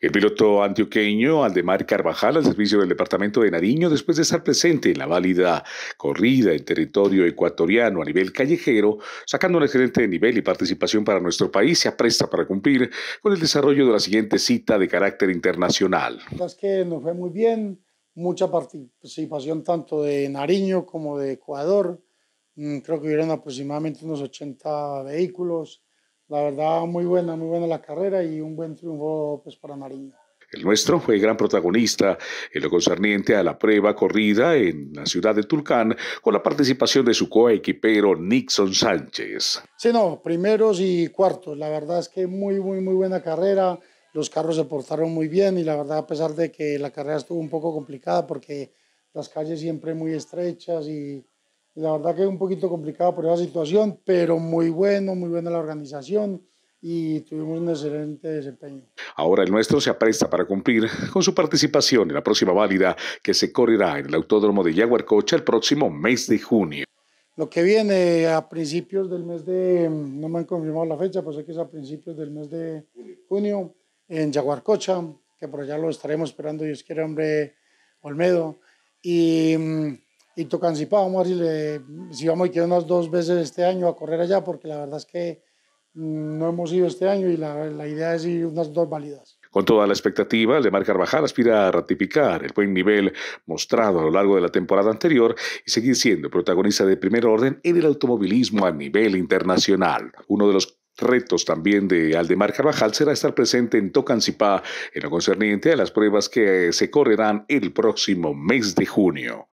El piloto antioqueño Aldemar Carvajal al servicio del departamento de Nariño después de estar presente en la válida corrida en territorio ecuatoriano a nivel callejero, sacando un excelente nivel y participación para nuestro país, se apresta para cumplir con el desarrollo de la siguiente cita de carácter internacional. Es que nos fue muy bien, mucha participación tanto de Nariño como de Ecuador. Mm, creo que hubieron aproximadamente unos 80 vehículos la verdad, muy buena, muy buena la carrera y un buen triunfo pues, para Marín. El nuestro fue gran protagonista en lo concerniente a la prueba corrida en la ciudad de Tulcán con la participación de su coequipero Nixon Sánchez. Sí, no, primeros y cuartos. La verdad es que muy, muy, muy buena carrera. Los carros se portaron muy bien y la verdad a pesar de que la carrera estuvo un poco complicada porque las calles siempre muy estrechas y la verdad que es un poquito complicado por esa situación, pero muy bueno, muy buena la organización y tuvimos un excelente desempeño. Ahora el nuestro se apresta para cumplir con su participación en la próxima válida que se correrá en el Autódromo de Yaguarcocha el próximo mes de junio. Lo que viene a principios del mes de, no me han confirmado la fecha, pues sé que es a principios del mes de junio en Yaguarcocha, que por allá lo estaremos esperando, Dios quiere, hombre Olmedo. Y mm, y Tocancipá vamos a ver si, vamos a ir unas dos veces este año a correr allá, porque la verdad es que mm, no hemos ido este año y la, idea es ir unas dos válidas. Con toda la expectativa, Lemar Carvajal aspira a ratificar el buen nivel mostrado a lo largo de la temporada anterior y seguir siendo protagonista de primer orden en el automovilismo a nivel internacional. Uno de los retos también de Aldemar Carvajal será estar presente en Tocancipá en lo concerniente a las pruebas que se correrán el próximo mes de junio.